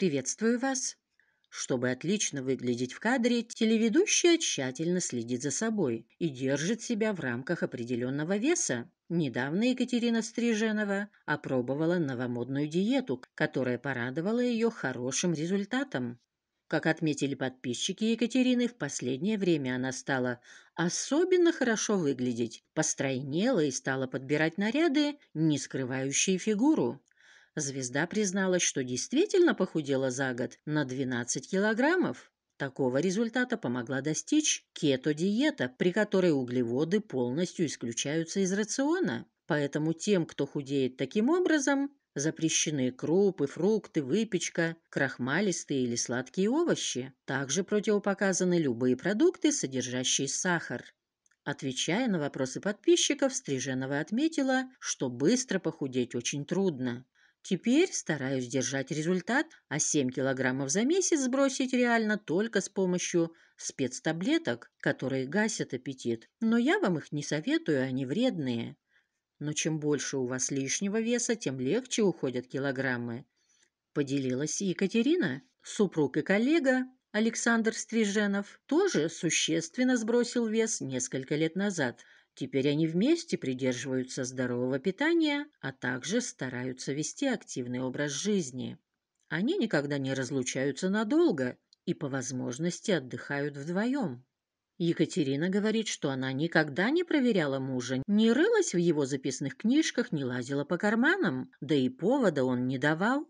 «Приветствую вас». Чтобы отлично выглядеть в кадре, телеведущая тщательно следит за собой и держит себя в рамках определенного веса. Недавно Екатерина Стриженова опробовала новомодную диету, которая порадовала ее хорошим результатом. Как отметили подписчики Екатерины, в последнее время она стала особенно хорошо выглядеть, постройнела и стала подбирать наряды, не скрывающие фигуру. Звезда призналась, что действительно похудела за год на 12 килограммов. Такого результата помогла достичь кето-диета, при которой углеводы полностью исключаются из рациона. Поэтому тем, кто худеет таким образом, Запрещены крупы, фрукты, выпечка, крахмалистые или сладкие овощи. Также противопоказаны любые продукты, содержащие сахар. Отвечая на вопросы подписчиков, Стриженова отметила, что быстро похудеть очень трудно. Теперь стараюсь держать результат, а 7 килограммов за месяц сбросить реально только с помощью спецтаблеток, которые гасят аппетит. Но я вам их не советую, они вредные. Но чем больше у вас лишнего веса, тем легче уходят килограммы. Поделилась Екатерина, супруг и коллега Александр Стриженов, тоже существенно сбросил вес несколько лет назад – Теперь они вместе придерживаются здорового питания, а также стараются вести активный образ жизни. Они никогда не разлучаются надолго и по возможности отдыхают вдвоем. Екатерина говорит, что она никогда не проверяла мужа, не рылась в его записных книжках, не лазила по карманам, да и повода он не давал.